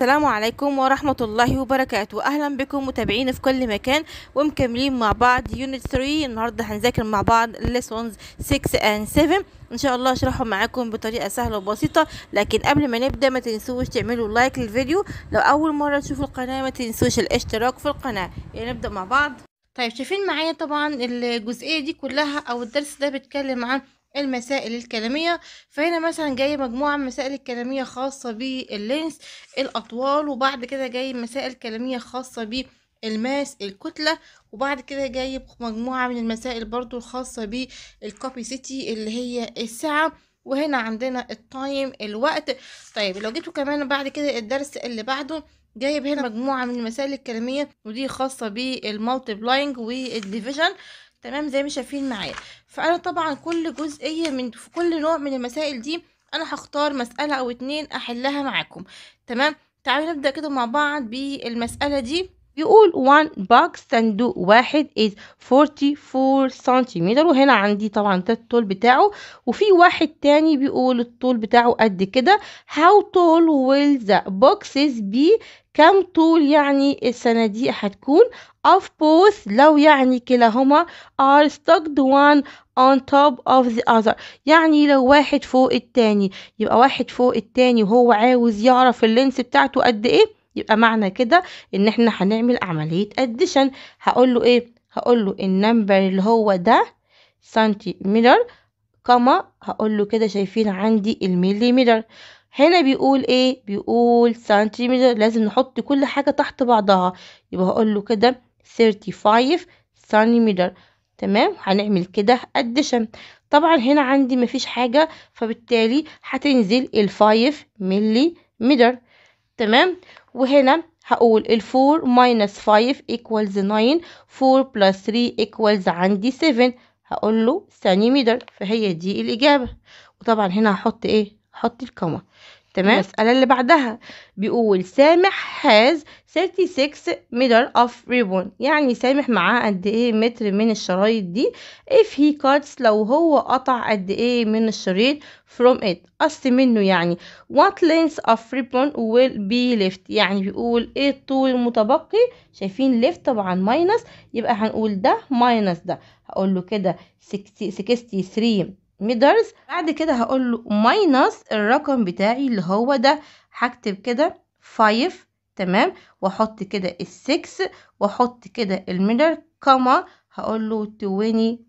السلام عليكم ورحمة الله وبركاته أهلا بكم متابعين في كل مكان ومكملين مع بعض يونت 3 النهاردة هنذاكر مع بعض lessons 6 and 7 ان شاء الله أشرحه معاكم بطريقه سهله وبسيطه لكن قبل ما نبدا ما تنسوش تعملوا لايك للفيديو لو اول مره تشوفوا القناه ما تنسوش الاشتراك في القناه يعني نبدا مع بعض طيب شايفين معايا طبعا الجزئيه دي كلها او الدرس ده بيتكلم عن المسائل الكلامية فهنا مثلا جاي مجموعة من مسائل الكلامية خاصة باللينس الأطوال وبعد كده جاي مسائل كلامية خاصة ب الماس الكتلة وبعد كده جايب مجموعة من المسائل برضو الخاصة سيتي اللي هي الساعة وهنا عندنا التايم الوقت طيب لو جيتوا كمان بعد كده الدرس اللي بعده جايب هنا مجموعة من المسائل الكلامية ودي خاصة بلاينج والديفيجن تمام زي ما شايفين معايا فانا طبعا كل جزئيه من في كل نوع من المسائل دي انا هختار مساله او اتنين احلها معاكم تمام تعالوا نبدا كده مع بعض بالمساله دي بيقول one box صندوق واحد is 44 سنتيمتر وهنا عندي طبعا ده الطول بتاعه وفي واحد تاني بيقول الطول بتاعه قد كده how tall will the boxes be كم طول يعني الصناديق هتكون of both لو يعني كلاهما are stacked one on top of the other يعني لو واحد فوق التاني يبقى واحد فوق التاني وهو عاوز يعرف اللينس بتاعته قد ايه يبقى معنى كده ان احنا هنعمل عملية اديشن هقول له ايه هقول له النمبر اللي هو ده سنتيمتر كما هقول له كده شايفين عندي ميلر هنا بيقول ايه بيقول سنتيمتر لازم نحط كل حاجة تحت بعضها يبقى هقول له كده 35 سنتيمتر تمام هنعمل كده اديشن طبعا هنا عندي مفيش حاجة فبالتالي هتنزل الفايف ميلي ميلر تمام وهنا هقول الفور ماينس فايف ايكوالز ناين فور بلس ثري ايكوالز عندي سيفن هقول له سنتيمتر فهي دي الإجابة وطبعا هنا هحط ايه هحط الكما تمام المسألة اللي بعدها بيقول سامح has 36 متر اوف ريبون يعني سامح معاه قد ايه متر من الشرايط دي if he cuts لو هو قطع قد ايه من الشريط from it قص منه يعني what length of ribbon will be left يعني بيقول ايه الطول المتبقي شايفين left طبعا ماينس يبقى هنقول ده ماينس ده هقول له كده 63 ميدرز بعد كده هقول له ماينس الرقم بتاعي اللي هو ده هكتب كده 5 تمام واحط كده ال6 واحط كده الميلر كما هقول له 21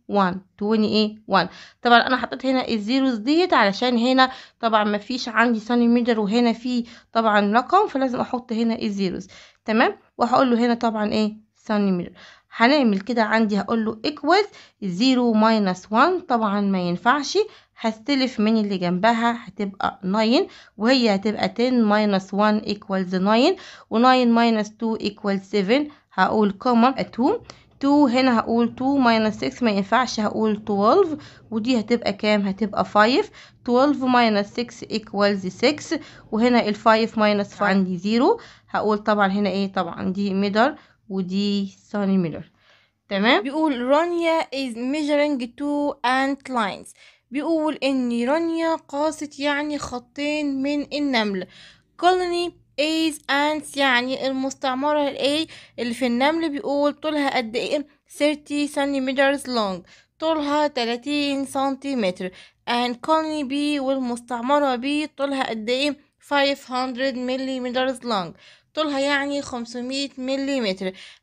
20 ايه 1 طبعا انا حطيت هنا الزيروز ديت علشان هنا طبعا ما فيش عندي سنتيمتر وهنا في طبعا رقم فلازم احط هنا الزيروز تمام وهقول له هنا طبعا ايه سنتيمتر هنعمل كده عندي هقول له ايكوال 0 ماينس 1 طبعا ما ينفعش هستلف من اللي جنبها هتبقى 9 وهي هتبقى 10 minus 1 equals 9 و 9 minus 2 equals 7 هقول كومن 2 2 هنا هقول 2 minus 6 ما ينفعش هقول 12 ودي هتبقى كام هتبقى 5 12 minus 6 equals 6 وهنا ال 5 minus 5 عندي 0 هقول طبعا هنا ايه طبعا دي ميدر ودي ساني ميلر تمام بيقول رانيا is measuring two ant lines بيقول إن رانيا قاست يعني خطين من النمل colony is ants يعني المستعمرة الاي اللي في النمل بيقول طولها قد ايه 30 centimeters لونج طولها 30 سنتيمتر and colony B والمستعمرة B طولها قد ايه 500 millimeters لونج طولها يعني 500 ملم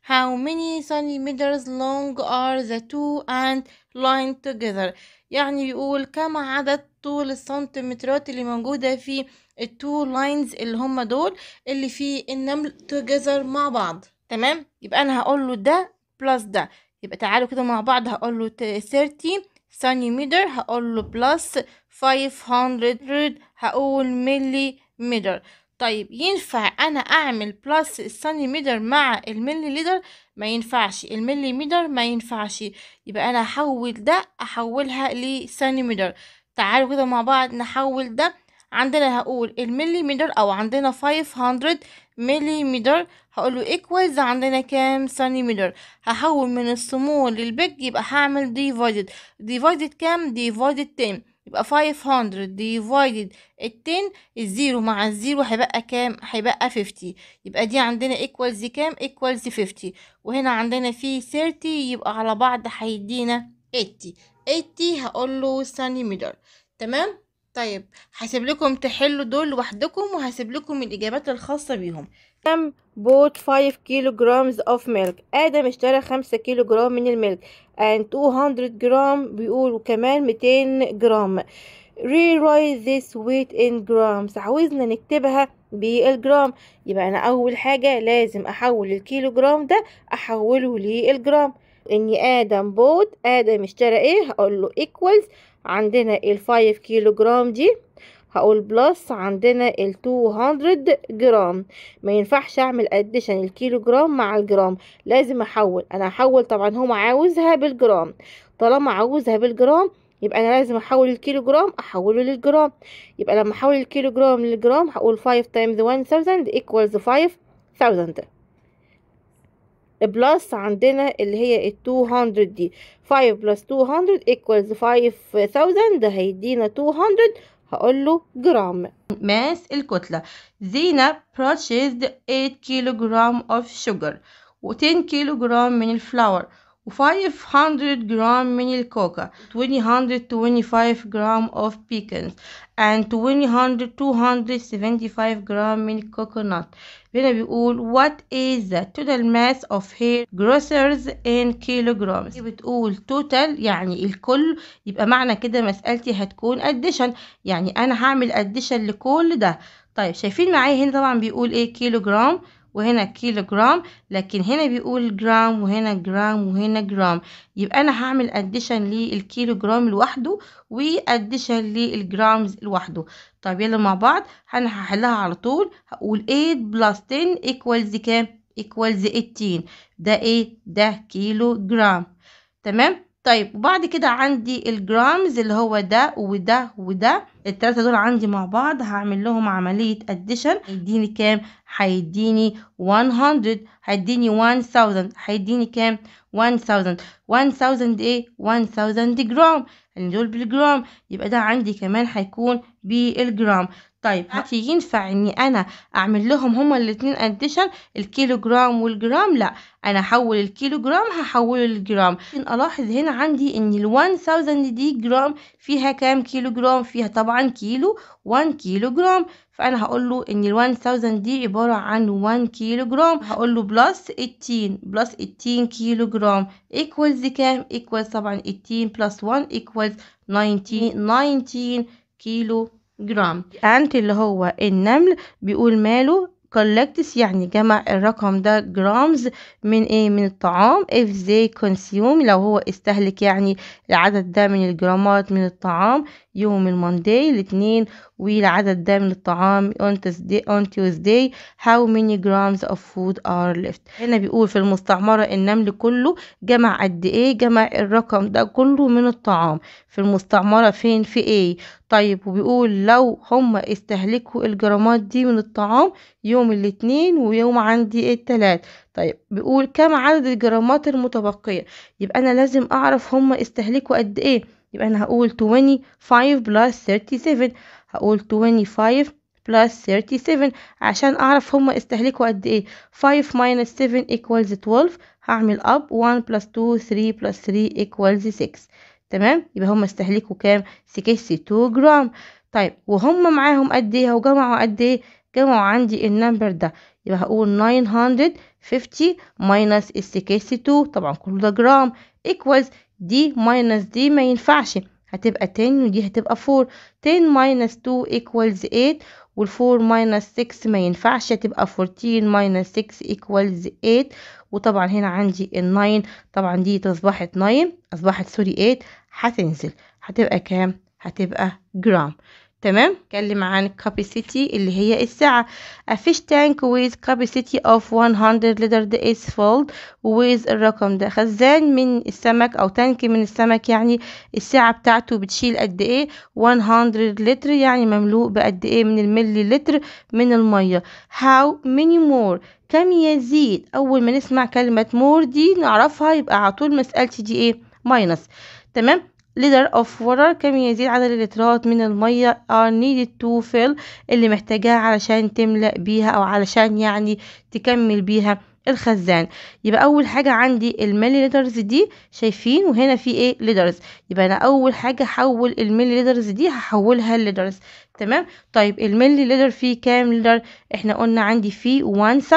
how many centimeters long are the two and line together يعني يقول كم عدد طول السنتيمترات اللي موجودة في التو لاينز اللي هم دول اللي في النمل together مع بعض تمام يبقى انا هقول له ده بلس ده يبقى تعالوا كده مع بعض هقول له 30 سنتيمتر هقول له بلس 500 هقول ملي متر طيب ينفع انا اعمل بلس السنتيمتر مع الملي لتر ما ينفعش الملي ما ينفعش يبقى انا هحول ده احولها لسنتيمتر تعالوا كده مع بعض نحول ده عندنا هقول الملي او عندنا 500 ملي متر هقوله ايكوالز عندنا كام سنتيمتر هحول من السمول للبيج يبقى هعمل ديفايدد ديفايدد كام ديفايدد 10 يبقى 500 ديفايدد ال 10 الزيرو مع الزيرو هيبقى كام هيبقى 50 يبقى دي عندنا ايكوالز كام ايكوالز 50 وهنا عندنا في 30 يبقى على بعض هيدينا 80 80 هقول له سنتيمتر تمام طيب هسيب لكم تحلوا دول لوحدكم وهسيب لكم الاجابات الخاصه بيهم تمام bought 5 kilograms of milk آدم اشترى 5 كيلو جرام من الملك and 200 جرام بيقول وكمان 200 جرام rewrite this weight in grams عاوزنا نكتبها بالجرام يبقى أنا أول حاجة لازم أحول الكيلو جرام ده أحوله للجرام إني آدم بوت آدم اشترى إيه هقول له equals عندنا الفايف كيلو جرام دي هقول بلس عندنا ال 200 جرام ما ينفعش اعمل اديشن الكيلو جرام مع الجرام لازم احول انا هحول طبعا هو عاوزها بالجرام طالما عاوزها بالجرام يبقى انا لازم احول الكيلو جرام احوله للجرام يبقى لما احول الكيلو جرام للجرام هقول 5 تايمز 1000 ايكوالز 5000 بلس عندنا اللي هي ال 200 دي 5 بلس 200 ايكوالز 5000 ده هيدينا 200 هقول له جرام ماس الكتلة زينب purchased 8 كيلو جرام of sugar و 10 كيلو جرام من الفلاور و500 جرام من الكوكا 225 جرام of pecans and 200 275 جرام من coconut هنا بيقول what is the total mass of hair grocers in kilograms بتقول total يعني الكل يبقى معنى كده مسألتي هتكون addition يعني أنا هعمل addition لكل ده طيب شايفين معايا هنا طبعا بيقول ايه كيلو جرام وهنا كيلو جرام لكن هنا بيقول جرام وهنا جرام وهنا جرام يبقى انا هعمل اديشن للكيلو جرام لوحده واديشن للجرامز لوحده طب يلا مع بعض انا هحلها على طول هقول 8 بلس 10 ايكوالز كام ايكوالز 18 ده ايه ده كيلو جرام تمام طيب وبعد كده عندي الجرامز اللي هو ده وده وده التلاتة دول عندي مع بعض هعمل لهم عملية اديشن هيديني كام هيديني 100 هيديني 1000 هيديني كام 1000 1000 ايه 1000 جرام يعني دول بالجرام يبقى ده عندي كمان هيكون بالجرام طيب هل ينفع اني انا اعمل لهم هما الاثنين اديشن الكيلو جرام والجرام لا انا هحول الكيلو جرام هحوله للجرام الاحظ هنا عندي ان ال 1000 دي جرام فيها كام كيلو جرام فيها طبعا كيلو 1 كيلو جرام فانا هقول له ان ال 1000 دي عباره عن 1 كيلو جرام هقول له بلس 18 بلس 18 كيلو جرام ايكوالز كام ايكوالز طبعا 18 بلس 1 ايكوالز 19 19 كيلو جرام أنت اللي هو النمل بيقول ماله collects يعني جمع الرقم ده جرامز من ايه من الطعام if they consume لو هو استهلك يعني العدد ده من الجرامات من الطعام يوم المونداي الاثنين والعدد ده من الطعام on Tuesday, on Tuesday how many grams of food are left هنا بيقول في المستعمرة النمل كله جمع قد ايه جمع الرقم ده كله من الطعام في المستعمرة فين في ايه طيب وبيقول لو هم استهلكوا الجرامات دي من الطعام يوم الاثنين ويوم عندي الثلاث طيب بيقول كم عدد الجرامات المتبقية يبقى انا لازم اعرف هم استهلكوا قد ايه يبقى أنا هقول 25 بلس 37 هقول 25 بلس 37 عشان أعرف هما استهلكوا قد إيه 5 minus 7 equals 12 هعمل up 1 plus 2 3 plus 3 equals 6 تمام يبقى هما استهلكوا كام 62 جرام طيب وهما معاهم قد إيه وجمعوا جمعوا قد إيه جمعوا عندي النمبر ده يبقى هقول 900 50 minus السكاس 2 طبعا كله ده جرام equals دي minus دي ما ينفعش هتبقى 10 ودي هتبقى 4 10 minus 2 equals 8 وال 4 minus 6 ما ينفعش هتبقى 14 minus 6 equals 8 وطبعا هنا عندي ال 9 طبعا دي اصبحت 9 اصبحت سوري 8 هتنزل هتبقى كام هتبقى جرام تمام اتكلم عن capacity اللي هي السعة a fish tank with capacity of 100 liter is filled with الرقم ده خزان من السمك او تانك من السمك يعني السعة بتاعته بتشيل قد ايه 100 لتر يعني مملوء بقد ايه من الملي لتر من المية how many more كم يزيد اول ما نسمع كلمة more دي نعرفها يبقى على طول مسألتي دي ايه ماينس تمام liter of water كم يزيد عدد اللترات من المية are needed to fill اللي محتاجاها علشان تملأ بيها أو علشان يعني تكمل بيها الخزان يبقى اول حاجه عندي الملي لترز دي شايفين وهنا في ايه لترز يبقى انا اول حاجه حول الملي لترز دي هحولها لترز تمام طيب الملي لتر فيه كام لتر احنا قلنا عندي فيه 1000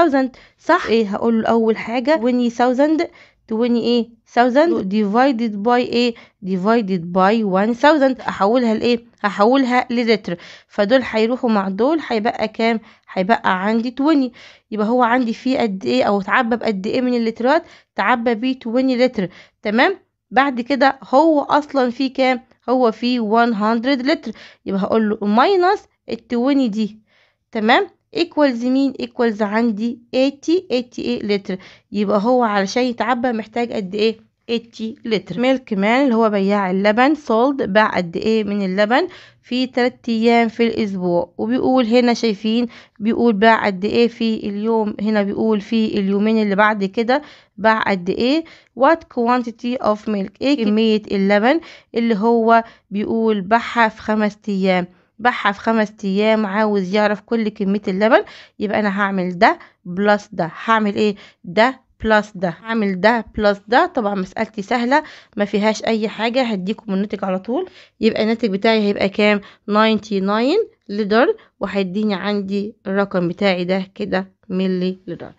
صح ايه هقول اول حاجه 1000 20 ايه 1000 ديفايدد باي ايه ديفايدد باي 1000 احولها لايه هحولها للتر فدول هيروحوا مع دول هيبقى كام هيبقى عندي 20 يبقى هو عندي فيه قد ايه او اتعبى بقد ايه من اللترات تعبى بيه 20 لتر تمام بعد كده هو اصلا فيه كام هو فيه 100 لتر يبقى هقول له ماينص ال 20 دي تمام ايكوالز مين ايكوالز عندي 80 88 لتر يبقى هو علشان يتعبى محتاج قد ايه 80 لتر ميلك مان اللي هو بياع اللبن سولد باع قد ايه من اللبن في 3 ايام في الاسبوع وبيقول هنا شايفين بيقول باع قد ايه في اليوم هنا بيقول في اليومين اللي بعد كده باع قد ايه وات كوانتيتي اوف ميلك ايه كمية اللبن اللي هو بيقول باعها في 5 ايام بحها في خمس ايام عاوز يعرف كل كميه اللبن يبقى انا هعمل ده بلس ده هعمل ايه ده بلس ده هعمل ده بلس ده طبعا مسألتي سهلة ما فيهاش اي حاجة هديكم الناتج على طول يبقى الناتج بتاعي هيبقى كام 99 لتر وهيديني عندي الرقم بتاعي ده كده ملي لتر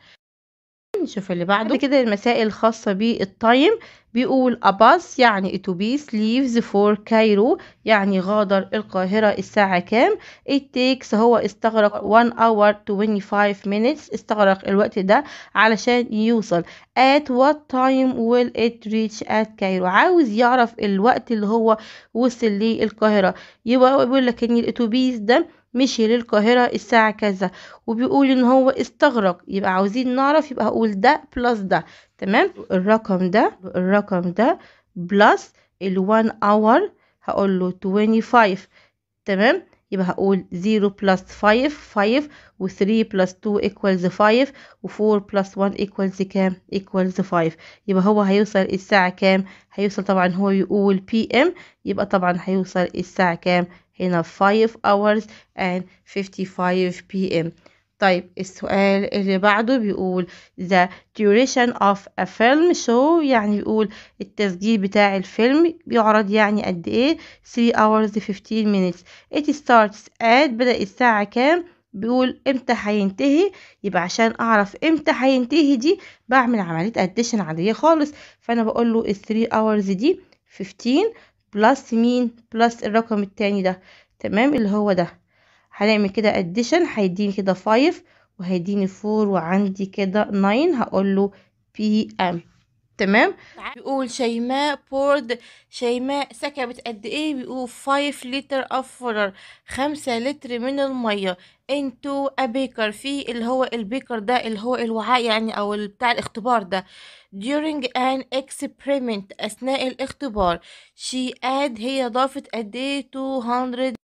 نشوف اللي بعده كده المسائل الخاصة بالتايم بيقول أباص يعني أتوبيس leaves for Cairo يعني غادر القاهرة الساعة كام it takes هو استغرق 1 hour 25 minutes استغرق الوقت ده علشان يوصل at what time will it reach at Cairo عاوز يعرف الوقت اللي هو وصل ليه القاهرة يبقى بيقول لك إن الأتوبيس ده مشي للقاهرة الساعة كذا وبيقول إن هو استغرق يبقى عاوزين نعرف يبقى هقول ده بلس ده تمام الرقم ده الرقم ده بلس ال1 اور هقول له 25 تمام يبقى هقول 0 بلس 5 5 و 3 بلس 2 ايكوالز 5 و 4 بلس 1 ايكوالز كام ايكوالز 5 يبقى هو هيوصل الساعة كام هيوصل طبعا هو يقول بي ام يبقى طبعا هيوصل الساعة كام هنا 5 hours and 55 بي ام طيب السؤال اللي بعده بيقول the duration of a film show يعني بيقول التسجيل بتاع الفيلم بيعرض يعني قد ايه 3 hours 15 minutes it starts at بدأ الساعة كام بيقول امتى هينتهي يبقى عشان اعرف امتى هينتهي دي بعمل عملية addition عادية خالص فانا بقول له 3 hours دي 15 بلس مين بلس الرقم التاني ده تمام اللي هو ده هنعمل كده اديشن هيديني كده 5 وهيديني 4 وعندي كده 9 هقول له بي ام تمام بيقول شيماء بورد شيماء سكبت قد ايه بيقول 5 لتر اوف water 5 لتر من الميه انتو ابيكر في اللي هو البيكر ده اللي هو الوعاء يعني او بتاع الاختبار ده during an experiment اثناء الاختبار she add هي ضافت قد ايه 200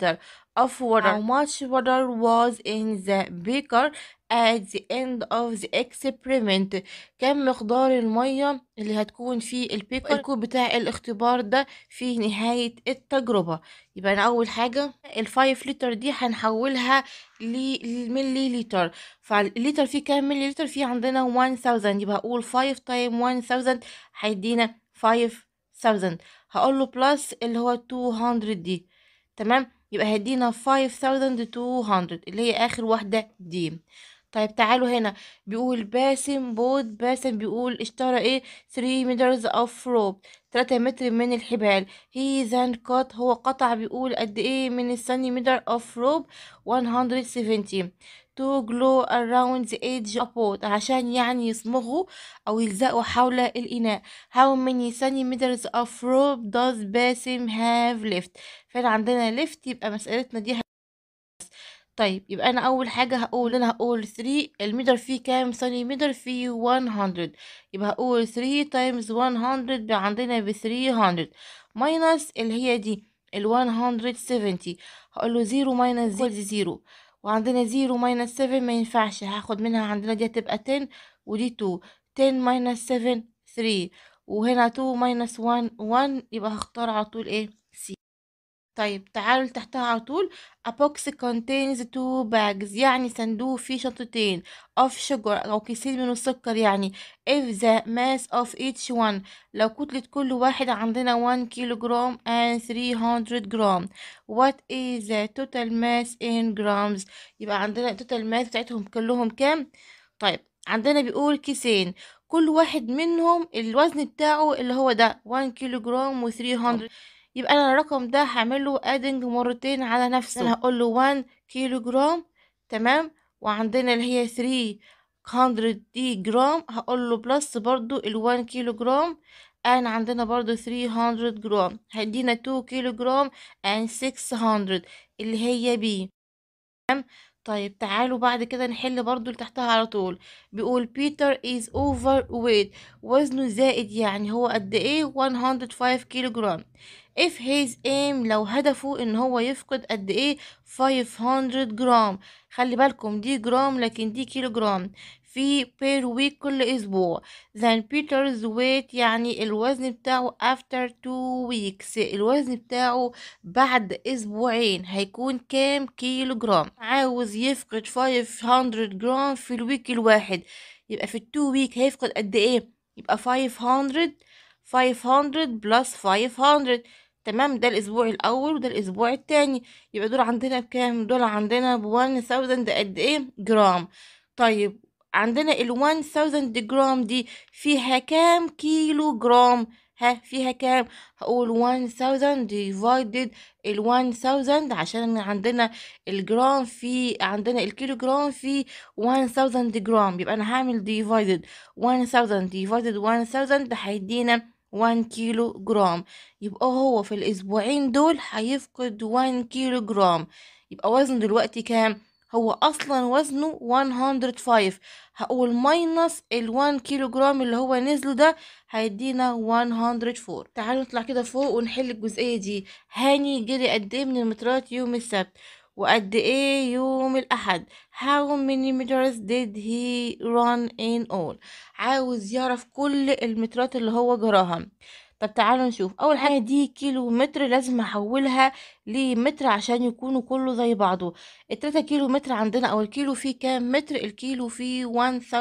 liter of water. How much water was in the beaker at the end of the experiment كم مقدار المية اللي هتكون في البيكر الكوب بتاع الاختبار ده في نهاية التجربة يبقى أنا أول حاجة الفايف لتر دي هنحولها للملي لتر فالليتر فيه كام ملي لتر فيه عندنا 1000 يبقى هقول 5 تايم 1000 هيدينا 5000 هقول له بلس اللي هو 200 دي تمام يبقى هيدينا 5200 اللي هي اخر واحدة دي طيب تعالوا هنا بيقول باسم بود باسم بيقول اشترى ايه 3 meters of rope 3 متر من الحبال he then cut هو قطع بيقول قد ايه من السنتيمتر of rope 170 to glow around the edge of pot عشان يعني يصمغوا أو يلزقوا حول الإناء how many centimeters of rope does باسم have left فإن عندنا left يبقى مسألتنا دي طيب يبقى انا اول حاجة هقول انا هقول 3 المتر فيه كام ثاني متر فيه 100 يبقى هقول 3 تايمز 100 بقى عندنا ب 300 ماينس اللي هي دي ال 170 هقول له 0 ماينس 0 زيرو وعندنا 0 ماينس 7 ما ينفعش هاخد منها عندنا دي هتبقى 10 ودي 2 10 ماينس 7 3 وهنا 2 ماينس 1 1 يبقى هختار على طول ايه طيب تعالوا لتحتها على طول a box contains two bags يعني صندوق فيه شنطتين of sugar أو كيسين من السكر يعني if the mass of each one لو كتلة كل واحد عندنا 1 كيلوغرام and 300 جرام what is the total mass in grams يبقى عندنا total mass بتاعتهم كلهم كام طيب عندنا بيقول كيسين كل واحد منهم الوزن بتاعه اللي هو ده 1 كيلوغرام و 300 يبقى انا الرقم ده هعمله ادنج مرتين على نفسه انا هقول له 1 كيلو جرام تمام وعندنا اللي هي 300 دي جرام هقول له بلس برضو ال1 كيلو جرام and عندنا برضو 300 جرام هيدينا 2 كيلو جرام ان 600 اللي هي بي تمام طيب تعالوا بعد كده نحل برضو اللي تحتها على طول بيقول بيتر از اوفر ويت وزنه زائد يعني هو قد ايه 105 كيلو جرام if his aim لو هدفه ان هو يفقد قد ايه 500 جرام خلي بالكم دي جرام لكن دي كيلو جرام في per week كل اسبوع then Peter's weight يعني الوزن بتاعه after two weeks الوزن بتاعه بعد اسبوعين هيكون كام كيلو جرام عاوز يفقد 500 جرام في الويك الواحد يبقى في التو ويك هيفقد قد ايه يبقى 500 500 plus 500 تمام ده الاسبوع الاول وده الاسبوع التاني يبقى دول عندنا بكام دول عندنا ب 1000 قد ايه جرام طيب عندنا ال 1000 جرام دي فيها كام كيلو جرام ها فيها كام هقول 1000 ديفايدد ال 1000 عشان عندنا الجرام في عندنا الكيلو جرام في 1000 جرام يبقى انا هعمل ديفايدد 1000 ديفايدد 1000 هيدينا 1 كيلو جرام يبقى هو في الاسبوعين دول هيفقد 1 كيلو جرام يبقى وزنه دلوقتي كام هو اصلا وزنه 105 هقول ماينس ال 1 كيلو جرام اللي هو نزله ده هيدينا 104 تعالوا نطلع كده فوق ونحل الجزئيه دي هاني جري قد ايه من المترات يوم السبت وقد إيه يوم الأحد how many meters did he run in all عاوز يعرف كل المترات اللي هو جراها طب تعالوا نشوف أول حاجة دي كيلو متر لازم أحولها لمتر عشان يكونوا كله زي بعضه التلاتة كيلو متر عندنا أو الكيلو فيه كام متر الكيلو فيه 1000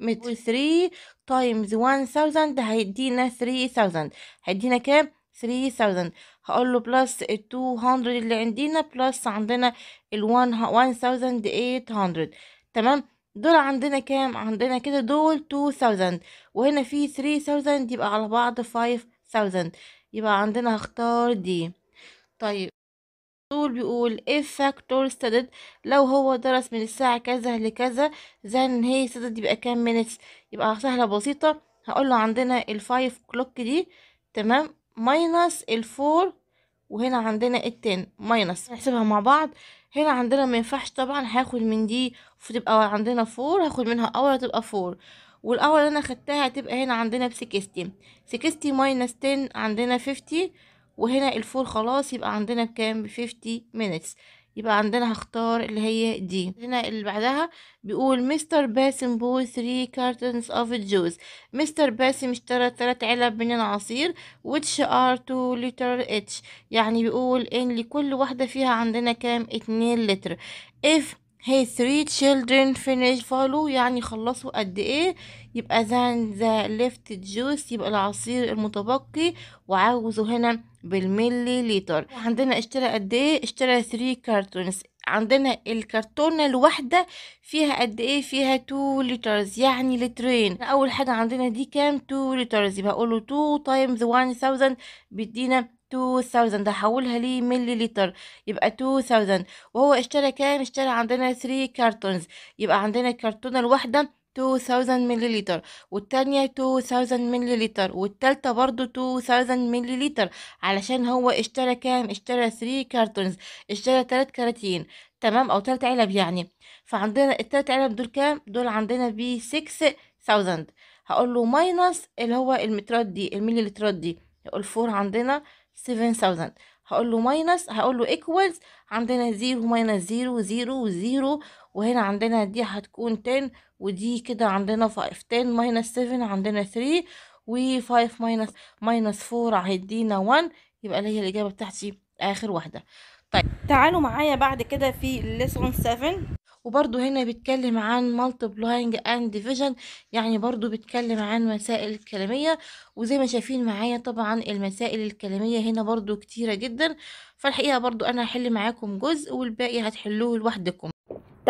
متر 3 تايمز 1000 هيدينا 3000 هيدينا كام 3000 هقول له بلس ال 200 اللي عندنا بلس عندنا ال 1800 تمام دول عندنا كام عندنا كده دول 2000 وهنا في 3000 يبقى على بعض 5000 يبقى عندنا هختار دي طيب طول بيقول if factor studied لو هو درس من الساعة كذا لكذا then هي studied يبقى كام minutes يبقى سهلة بسيطة هقول له عندنا الفايف كلوك دي تمام ماينس الفور وهنا عندنا التن ماينس نحسبها مع بعض هنا عندنا ما ينفعش طبعا هاخد من دي فتبقى عندنا فور هاخد منها اول هتبقى فور والاول انا خدتها هتبقى هنا عندنا بسكستي سكستي ماينس تن عندنا فيفتي وهنا الفور خلاص يبقى عندنا بكام بفيفتي مينتس يبقى عندنا هختار اللي هي دي هنا اللي بعدها بيقول مستر باسم بو 3 كارتنز اوف جوز مستر باسم اشترى 3 علب من العصير which are 2 لتر اتش يعني بيقول ان لكل واحدة فيها عندنا كام 2 لتر if هي ثري children finish follow يعني خلصوا قد ايه يبقى then the left juice يبقى العصير المتبقي وعاوزه هنا بالملي لتر عندنا اشترى قد ايه اشترى 3 كارتونز عندنا الكرتونة الواحدة فيها قد ايه فيها 2 لترز يعني لترين اول حاجة عندنا دي كام 2 لترز يبقى اقوله 2 تايمز 1000 بيدينا 2000 هحولها لي ملي لتر يبقى 2000 وهو اشترى كام اشترى عندنا 3 كارتونز يبقى عندنا الكرتونة الواحدة 2000 مللتر والتانية 2000 مللتر والتالتة برضو 2000 مللتر علشان هو اشترى كام اشترى 3 كارتونز اشترى 3 كراتين تمام او 3 علب يعني فعندنا التلات علب دول كام دول عندنا ب 6000 هقول له ماينس اللي هو المترات دي المليلترات دي يقول 4 عندنا 7000 هقول له ماينس هقول له ايكوالز عندنا زيرو ماينس زيرو زيرو زيرو وهنا عندنا دي هتكون 10 ودي كده عندنا 5 10 ماينس 7 عندنا 3 و5 ماينس ماينس 4 هيدينا 1 يبقى اللي هي الاجابه بتاعتي اخر واحده طيب تعالوا معايا بعد كده في lesson 7 وبرضه هنا بيتكلم عن multiplying and division يعني برضه بيتكلم عن مسائل كلامية وزي ما شايفين معايا طبعا المسائل الكلامية هنا برضه كتيرة جدا فالحقيقة برضه أنا هحل معاكم جزء والباقي هتحلوه لوحدكم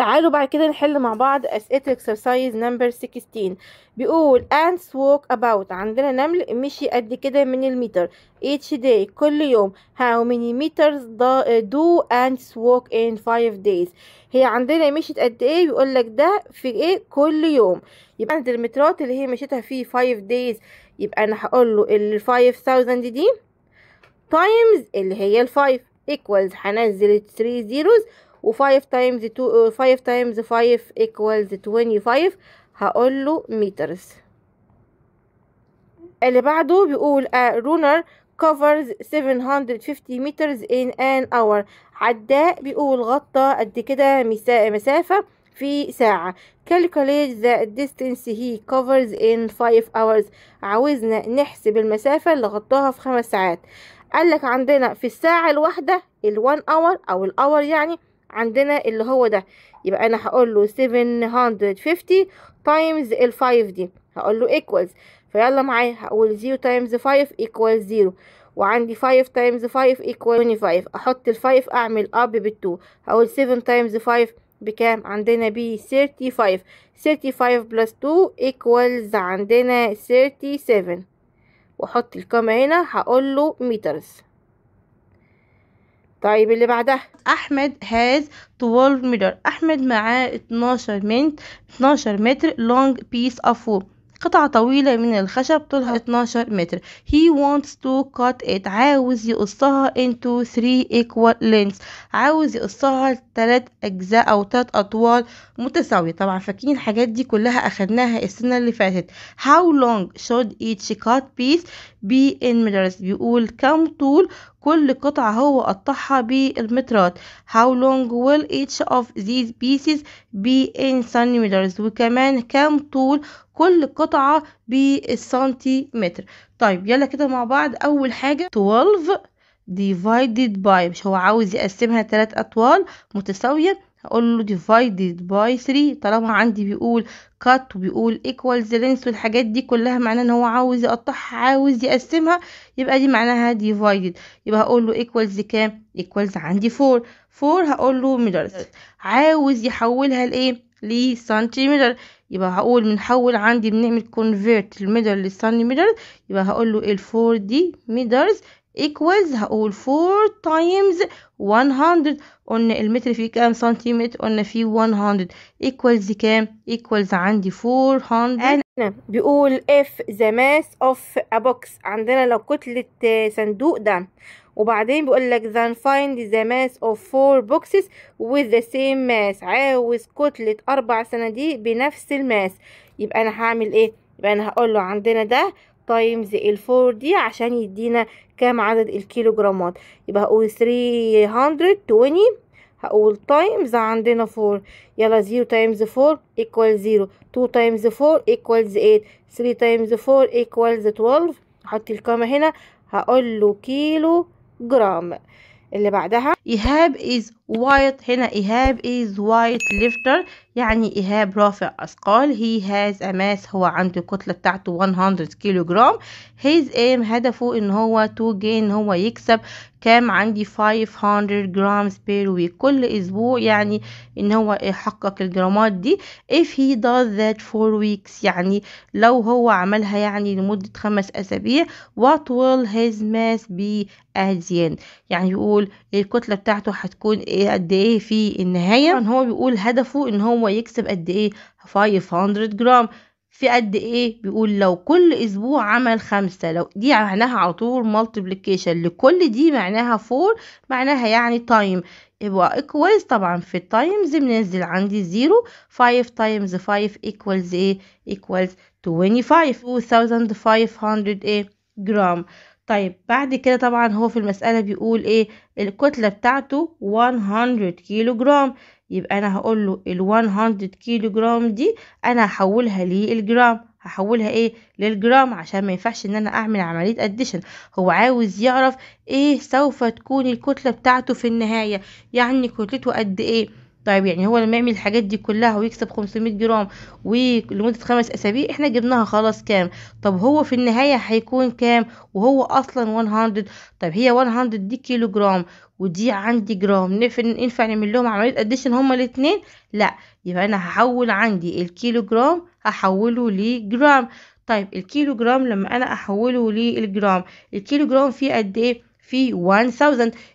تعالوا بعد كده نحل مع بعض اسئله اكسرسايز نمبر 16 بيقول انس ووك اباوت عندنا نمل مشي قد كده من المتر each day كل يوم how many meters do ants walk in 5 days هي عندنا مشيت قد ايه بيقول لك ده في ايه كل يوم يبقى عند المترات اللي هي مشيتها في 5 days يبقى انا هقول له ال 5000 دي times اللي هي ال 5 equals هنزل 3 zeros و5 تايمز 2 5 تايمز 5 ايكوالز 25 هقول له مترز اللي بعده بيقول رونر uh, covers 750 مترز ان ان اور عداء بيقول غطى قد كده مسافة في ساعة calculate the distance he covers in 5 hours عاوزنا نحسب المسافة اللي غطاها في خمس ساعات قالك عندنا في الساعة الواحدة ال 1 اور أو الأور يعني عندنا اللي هو ده يبقى انا هقول له 750 تايمز ال 5 دي هقول له ايكوالز فيلا معايا هقول 0 تايمز 5 equals 0 وعندي 5 تايمز 5 ايكوال 25 احط ال 5 اعمل اب بال2 هقول 7 تايمز 5 بكام عندنا ب 35 35 بلس 2 ايكوالز عندنا 37 واحط الكام هنا هقول له meters طيب اللي بعدها احمد has 12 متر احمد معاه 12 متر 12 متر long piece of wood قطعة طويلة من الخشب طولها 12 آه. متر he wants to cut it عاوز يقصها into 3 equal lengths عاوز يقصها لتلات أجزاء أو تلات أطوال متساوية طبعا فاكرين الحاجات دي كلها أخدناها السنة اللي فاتت how long should each cut piece be in meters بيقول كم طول كل قطعة هو قطعها بالمترات how long will each of these pieces be in centimeters وكمان كم طول كل قطعة بالسنتيمتر طيب يلا كده مع بعض أول حاجة 12 divided by مش هو عاوز يقسمها تلات أطوال متساوية هقول له divided by 3 طالما عندي بيقول كات وبيقول ايكوالز لينس والحاجات دي كلها معناه ان هو عاوز يقطعها عاوز يقسمها يبقى دي معناها ديفايد يبقى هقول له ايكوالز كام ايكوالز عندي 4 4 هقول له متر عاوز يحولها لايه لسنتيمتر يبقى هقول بنحول عندي بنعمل كونفيرت الميدر للسنتيمتر يبقى هقول له ال 4 دي ميدرز equals هقول 4 times 100 قلنا المتر فيه كام سنتيمتر قلنا فيه 100 equals كام equals عندي 400 هنا بيقول if the mass of a box عندنا لو كتلة صندوق ده وبعدين بيقول لك then find the mass of four boxes with the same mass عاوز كتلة أربع صناديق بنفس الماس يبقى أنا هعمل إيه؟ يبقى أنا هقول له عندنا ده تايمز ال4 دي عشان يدينا كام عدد الكيلو جرامات يبقى هقول 320 هقول تايمز عندنا 4 يلا 0 تايمز 4 ايكوال 0 2 تايمز 4 equals 8 3 تايمز 4 equals 12 احط الكامة هنا هقول له كيلو جرام اللي بعدها إيهاب از وايت هنا إيهاب از وايت ليفتر يعني إيهاب رافع أثقال he has a mass هو عنده الكتلة بتاعته 100 كيلو جرام his aim هدفه إن هو to gain هو يكسب كام عندي 500 جرام بير ويك كل أسبوع يعني إن هو يحقق الجرامات دي if he does that for weeks يعني لو هو عملها يعني لمدة خمس أسابيع what will his mass be at the end يعني يقول الكتلة بتاعته هتكون إيه قد إيه في النهاية هو بيقول هدفه إن هو هو يكسب قد ايه 500 جرام في قد ايه بيقول لو كل اسبوع عمل خمسة لو دي معناها على طول مالتيبليكيشن لكل دي معناها فور معناها يعني تايم يبقى ايكوالز طبعا في التايمز بننزل عندي زيرو فايف تايمز فايف ايكوالز ايه ايكوالز 25 2500 ايه جرام طيب بعد كده طبعا هو في المسألة بيقول ايه الكتلة بتاعته 100 كيلو جرام يبقى انا هقول له ال 100 كيلو جرام دي انا هحولها للجرام هحولها ايه للجرام عشان ما ينفعش ان انا اعمل عمليه اديشن هو عاوز يعرف ايه سوف تكون الكتله بتاعته في النهايه يعني كتلته قد ايه طيب يعني هو لما يعمل الحاجات دي كلها ويكسب 500 جرام ولمدة خمس أسابيع احنا جبناها خلاص كام طب هو في النهاية هيكون كام وهو أصلا 100 طيب هي 100 دي كيلو جرام ودي عندي جرام ينفع نعمل لهم عملية اديشن هما الاتنين لا يبقى أنا هحول عندي الكيلو جرام هحوله لجرام طيب الكيلو جرام لما أنا أحوله للجرام الكيلو جرام فيه قد ايه في 1000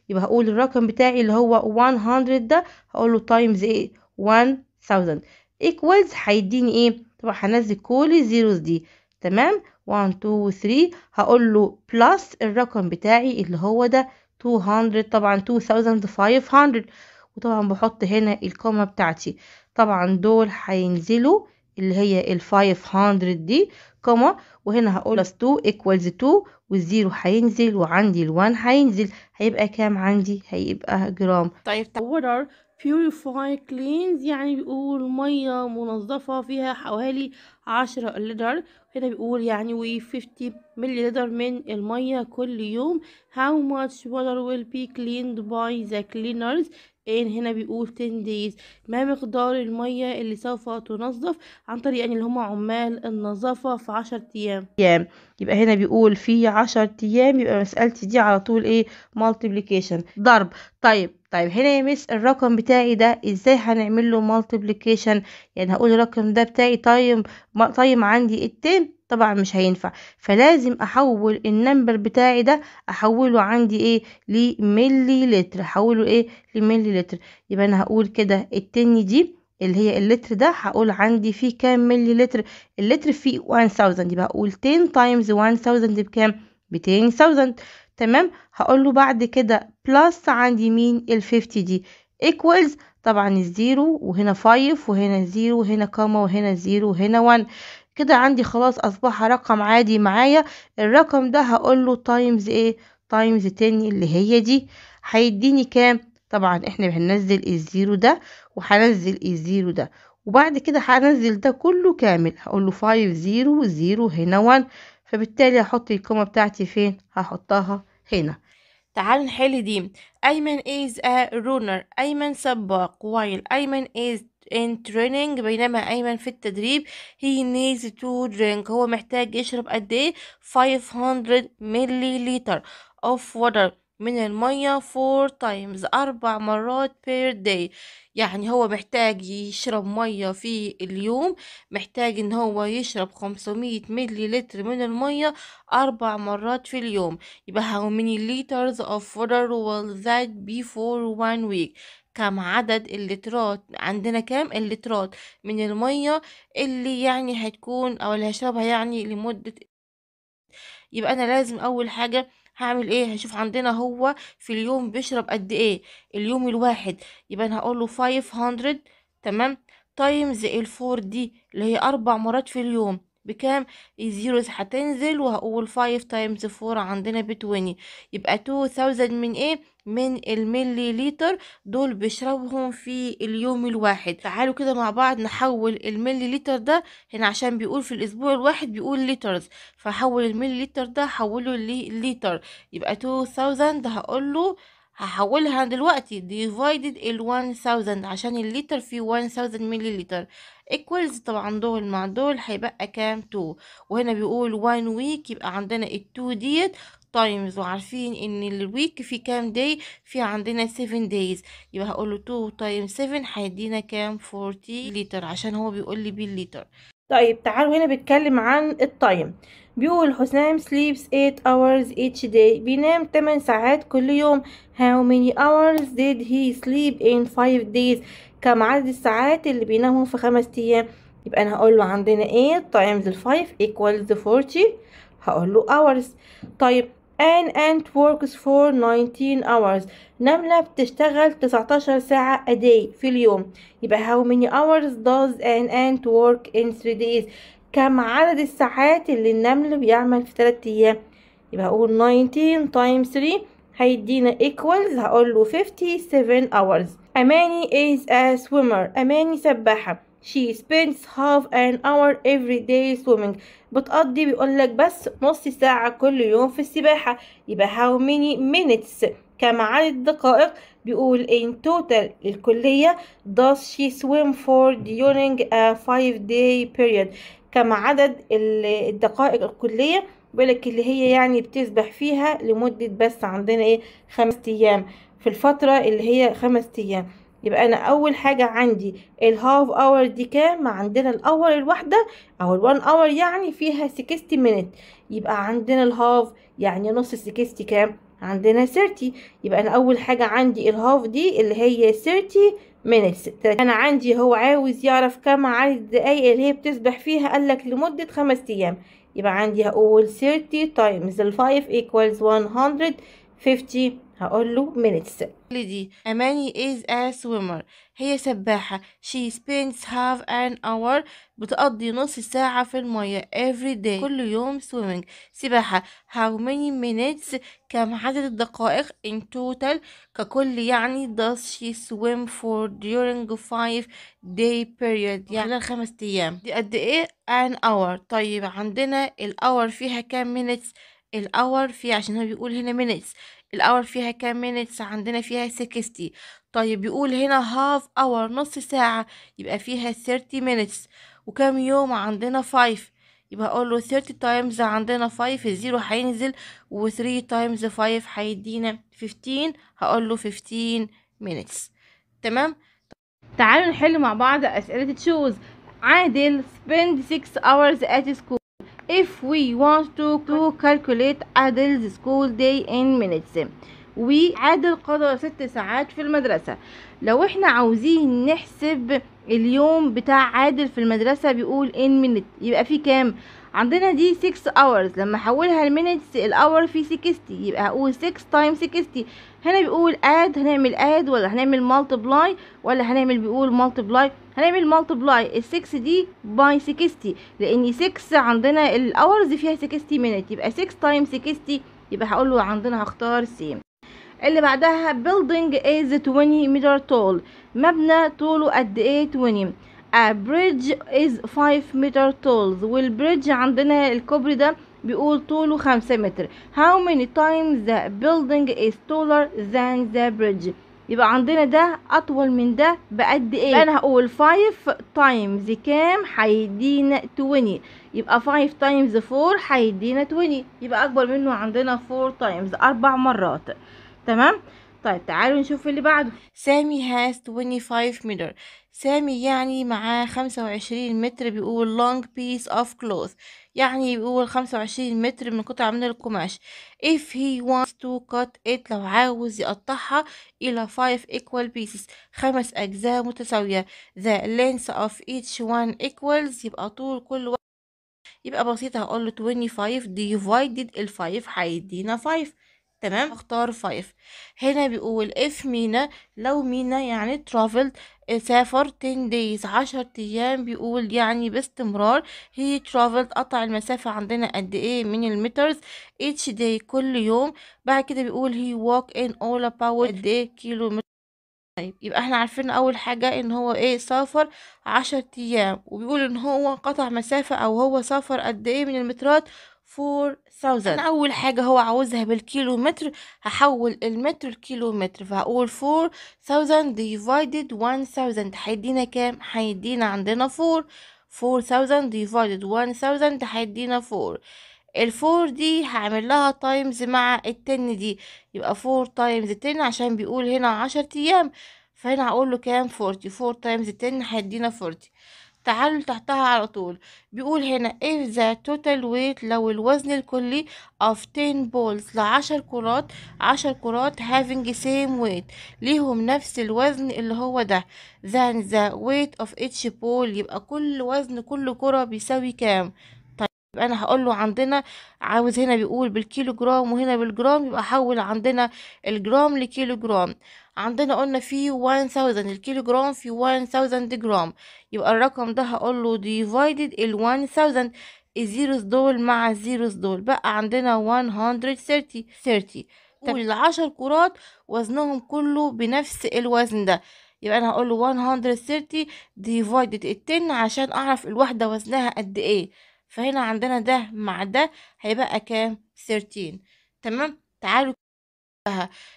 يبقى هقول الرقم بتاعي اللي هو 100 ده هقول له تايمز ايه 1000 ايكوالز هيديني ايه طبعا هنزل كل الزيروز دي تمام 1 2 3 هقول له بلس الرقم بتاعي اللي هو ده 200 طبعا 2500 وطبعا بحط هنا الكومه بتاعتي طبعا دول هينزلوا اللي هي ال 500 دي كوما وهنا هقول بلس 2 ايكوالز 2 والزيرو هينزل وعندي ال1 هينزل هيبقى كام عندي هيبقى جرام طيب water purify كلينز يعني بيقول ميه منظفه فيها حوالي 10 لتر هنا بيقول يعني و 50 ملي لتر من الميه كل يوم هاو ماتش water will be cleaned by the cleaners ان إيه هنا بيقول 10 days ما مقدار المية اللي سوف تنظف عن طريق يعني اللي هم عمال النظافة في 10 ايام ايام يبقى هنا بيقول في 10 ايام يبقى مسألتي دي على طول ايه multiplication ضرب طيب طيب هنا يا مس الرقم بتاعي ده ازاي هنعمل له multiplication يعني هقول الرقم ده بتاعي طيب طيب عندي التن طبعا مش هينفع فلازم احول النمبر بتاعي ده احوله عندي ايه لملي لتر احوله ايه لملي لتر يبقى انا هقول كده التاني دي اللي هي اللتر ده هقول عندي فيه كام ملي لتر اللتر فيه 1000 يبقى هقول 10 تايمز 1000 بكام ب 10000 تمام هقول له بعد كده بلس عندي مين ال 50 دي ايكوالز طبعا الزيرو وهنا 5 وهنا 0 وهنا كاما وهنا 0 وهنا 1 كده عندي خلاص اصبح رقم عادي معايا الرقم ده هقول له تايمز ايه تايمز تاني اللي هي دي هيديني كام طبعا احنا هننزل الزيرو ده وهنزل الزيرو ده وبعد كده هنزل ده كله كامل هقول له 5 0 0 هنا 1 فبالتالي هحط الكومه بتاعتي فين هحطها هنا تعال نحل دي ايمن از ا رونر ايمن سباق وايل ايمن از in training بينما أيمن في التدريب he needs to drink هو محتاج يشرب قد إيه 500 milliliter of water من المية four times أربع مرات per day يعني هو محتاج يشرب مية في اليوم محتاج إن هو يشرب 500 ملي لتر من المية أربع مرات في اليوم يبقى how many liters of water will that be for one week كم عدد اللترات عندنا كام اللترات من المية اللي يعني هتكون او اللي هشربها يعني لمدة يبقى انا لازم اول حاجة هعمل ايه هشوف عندنا هو في اليوم بيشرب قد ايه اليوم الواحد يبقى انا هقول له 500 تمام تايمز الفور دي اللي هي اربع مرات في اليوم بكام الزيروز هتنزل وهقول 5 تايمز 4 عندنا ب 20 يبقى 2000 من ايه من الملي لتر دول بشربهم في اليوم الواحد تعالوا كده مع بعض نحول الملي لتر ده هنا عشان بيقول في الاسبوع الواحد بيقول لترز فحول الملي لتر ده حوله لليتر يبقى 2000 هقول له هحولها دلوقتي divided ال 1000 عشان الليتر في 1000 ملي لتر equals طبعا دول مع دول هيبقى كام 2 وهنا بيقول 1 week يبقى عندنا ال 2 ديت تايمز وعارفين ان الويك في كام داي في عندنا 7 دايز يبقى هقول له 2 تايم 7 هيدينا كام 40 لتر عشان هو بيقول لي بالليتر طيب تعالوا هنا بيتكلم عن التايم بيقول حسام sleeps 8 hours each day بينام 8 ساعات كل يوم how many hours did he sleep in 5 days كم عدد الساعات اللي بينامهم في 5 ايام يبقى انا هقول له عندنا 8 times 5 equals 40 هقول له hours طيب an ant works for 19 hours نملة بتشتغل 19 ساعة a day في اليوم يبقى how many hours does an ant work in 3 days كم عدد الساعات اللي النمل بيعمل في 3 أيام يبقى هقول 19 times 3 هيدينا equals هقول له 57 hours أماني is a swimmer أماني سباحة she spends half an hour every day swimming بتقضي بيقول لك بس نص ساعة كل يوم في السباحة يبقى how many minutes كم عدد دقائق بيقول in total الكلية does she swim for during a five day period كم عدد الدقائق الكلية بيقول لك اللي هي يعني بتسبح فيها لمدة بس عندنا ايه خمس ايام في الفترة اللي هي خمس ايام يبقى انا اول حاجه عندي الهاف اور دي كام عندنا الاور الواحده او الوان اور يعني فيها 60 مينت يبقى عندنا الهاف يعني نص سكستي كام عندنا 30 يبقى انا اول حاجه عندي الهاف دي اللي هي 30 minutes انا عندي هو عاوز يعرف كم عدد الدقايق اللي هي بتسبح فيها قالك لمده خمس ايام يبقى عندي هقول 30 تايمز the 5 equals 150 هقول له minutes دي أماني is a swimmer هي سباحة she spends half an hour بتقضي نص ساعة في المية every day كل يوم swimming سباحة how many minutes كم عدد الدقائق in total ككل يعني does she swim for during five day period يعني خلال خمس أيام دي قد إيه an hour طيب عندنا الأور فيها كام minutes الأور فيها عشان هو بيقول هنا minutes الأور فيها كام مينتس عندنا فيها 60 طيب بيقول هنا هاف أور نص ساعة يبقى فيها 30 مينتس وكام يوم عندنا 5 يبقى أقول له 30 تايمز عندنا 5 الزيرو هينزل و3 تايمز 5 هيدينا 15 هقول له 15 مينتس تمام تعالوا نحل مع بعض أسئلة تشوز عادل spend 6 hours at school if we want to, to calculate Adel's school day in minutes وعادل قضى ست ساعات في المدرسة لو احنا عاوزين نحسب اليوم بتاع عادل في المدرسة بيقول in minutes يبقى في كام عندنا دي 6 hours لما احولها لمينتس الاور في 60 يبقى هقول 6 times 60 هنا بيقول add هنعمل add ولا هنعمل multiply ولا هنعمل بيقول multiply هنعمل مالتبلاي ال 6 دي باي 60 لان 6 عندنا الاورز فيها 60 مينت يبقى 6 تايم 60 يبقى هقول له عندنا هختار سيم اللي بعدها building is 20 متر tall مبنى طوله قد ايه 20 a bridge is 5 meter tall والبريدج عندنا الكوبري ده بيقول طوله 5 متر how many times the building is taller than the bridge يبقى عندنا ده اطول من ده بقد ايه انا هقول 5 تايمز كام هيدينا 20 يبقى 5 تايمز 4 هيدينا 20 يبقى اكبر منه عندنا 4 تايمز اربع مرات تمام طيب تعالوا نشوف اللي بعده سامي هاز 25 متر سامي يعني معاه 25 متر بيقول لونج بيس اوف كلوث يعني بيقول خمسة وعشرين متر من قطعة من القماش if he wants to cut it لو عاوز يقطعها إلى five equal pieces خمس أجزاء متساوية the length of each one equals يبقى طول كل واحد يبقى بسيطة هقول له five divided ال 5 هيدينا five تمام اختار 5 هنا بيقول اف مينا لو مينا يعني ترافلد سافر 10 دايز 10 ايام بيقول يعني باستمرار هي ترافلد قطع المسافة عندنا قد ايه من المترز اتش داي كل يوم بعد كده بيقول هي ووك ان اول about قد ايه كيلو متر طيب يبقى احنا عارفين اول حاجة ان هو ايه سافر عشر ايام وبيقول ان هو قطع مسافة او هو سافر قد ايه من المترات 4000 أول حاجة هو عاوزها بالكيلومتر هحول المتر لكيلومتر فهقول 4000 divided 1000 هيدينا كام هيدينا عندنا 4 4000 divided 1000 هيدينا 4 ال 4 دي هعمل لها تايمز مع ال 10 دي يبقى 4 تايمز 10 عشان بيقول هنا 10 ايام فهنا هقول له كام 40 4 تايمز 10 هيدينا 40 تعالوا تحتها على طول بيقول هنا if the total weight لو الوزن الكلي of 10 balls لعشر كرات عشر كرات having same weight ليهم نفس الوزن اللي هو ده then the weight of each ball يبقى كل وزن كل كرة بيساوي كام انا هقول له عندنا عاوز هنا بيقول بالكيلو جرام وهنا بالجرام يبقى احول عندنا الجرام لكيلو جرام عندنا قلنا في 1000 الكيلو جرام في 1000 جرام يبقى الرقم ده هقول له ديفايدد ال 1000 الزيروز دول مع الزيروز دول بقى عندنا 130 30 طب العشر كرات وزنهم كله بنفس الوزن ده يبقى انا هقول له 130 ديفايدد ال 10 عشان اعرف الوحده وزنها قد ايه فهنا عندنا ده مع ده هيبقى كام 13 تمام تعالوا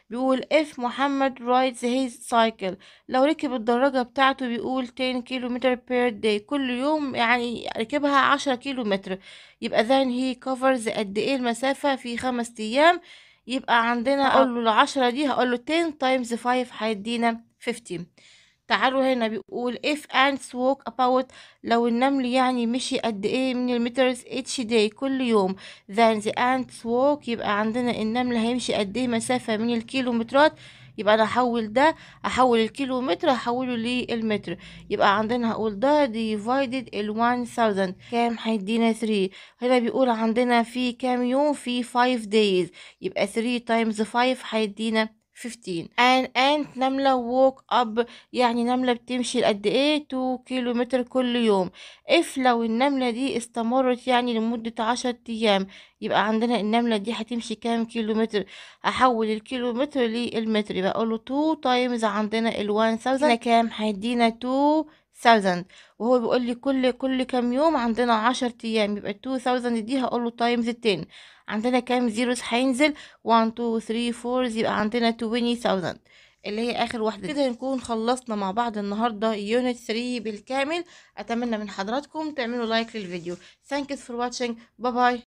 بيقول اف محمد رايدز هيز سايكل لو ركب الدراجة بتاعته بيقول 10 كيلو متر بير داي كل يوم يعني ركبها 10 كيلو متر يبقى ذن هي كفرز قد ايه المسافة في خمس ايام يبقى عندنا أه. اقول له العشرة دي هقول له 10 تايمز 5 هيدينا 15 تعالوا هنا بيقول if ants walk about لو النمل يعني مشي قد ايه من المترز each day كل يوم then the ants walk يبقى عندنا النمل هيمشي قد ايه مسافة من الكيلومترات يبقى انا هحول ده احول الكيلومتر احوله للمتر يبقى عندنا هقول ده divided ال 1000 كام هيدينا 3 هنا بيقول عندنا في كام يوم في 5 days يبقى 3 times 5 هيدينا 15 and ant نملة walk up يعني نملة بتمشي لقد ايه 2 كيلو متر كل يوم if لو النملة دي استمرت يعني لمدة عشر ايام يبقى عندنا النملة دي هتمشي كام كيلو متر هحول الكيلو متر للمتر يبقى اقوله 2 times عندنا ال 1000 كام هيدينا 2 thousand وهو بيقول لي كل كل كام يوم عندنا 10 ايام يبقى 2000 دي هقول له تايمز 10 عندنا كام زيروز هينزل 1 2 3 4 يبقى عندنا 20000 اللي هي اخر واحده كده نكون خلصنا مع بعض النهارده يونت 3 بالكامل اتمنى من حضراتكم تعملوا لايك للفيديو ثانكس فور واتشنج باي باي